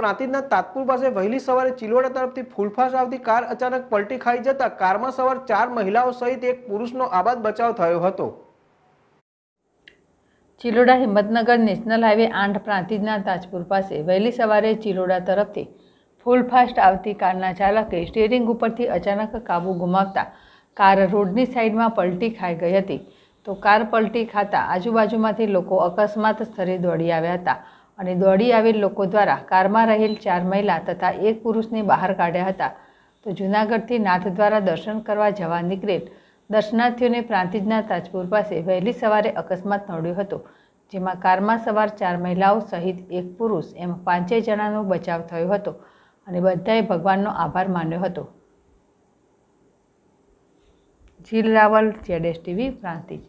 પ્રાંતિજના તાતપુર પાસે વહેલી સવારે ચિલોડા તરફથી ફૂલફાસ આવતી કાર અચાનક પલટી ખાઈ જતા કારમાં સવાર ચાર મહિલાઓ સહિત એક પુરુષનો આબાદ બચાવ થયો હતો ચિલોડા હિંમતનગર નેશનલ હાઈવે આઠ પ્રાંતિજના તાજપુર પાસે વહેલી સવારે ચિલોડા તરફથી ફૂલફાસ્ટ આવતી કારના ચાલકે સ્ટેરિંગ ઉપરથી અચાનક કાબુ ગુમાવતા કાર રોડની સાઈડમાં પલટી ખાઈ ગઈ હતી તો કાર પલટી ખાતા આજુબાજુમાંથી લોકો અકસ્માત સ્થળે દોડી આવ્યા હતા અને દોડી આવેલ લોકો દ્વારા કારમાં રહેલ ચાર મહિલા તથા એક પુરુષને બહાર કાઢ્યા હતા તો જૂનાગઢથી નાથ દ્વારા દર્શન કરવા જવા નીકળેલ દર્શનાર્થીઓને પ્રાંતિજના તાજપુર પાસે વહેલી સવારે અકસ્માત નડ્યો હતો જેમાં કારમાં સવાર ચાર મહિલાઓ સહિત એક પુરુષ એમ પાંચેય જણાનો બચાવ થયો હતો અને બધાએ ભગવાનનો આભાર માન્યો હતો જીલ રાવલ જેડ ટીવી પ્રાંતિજ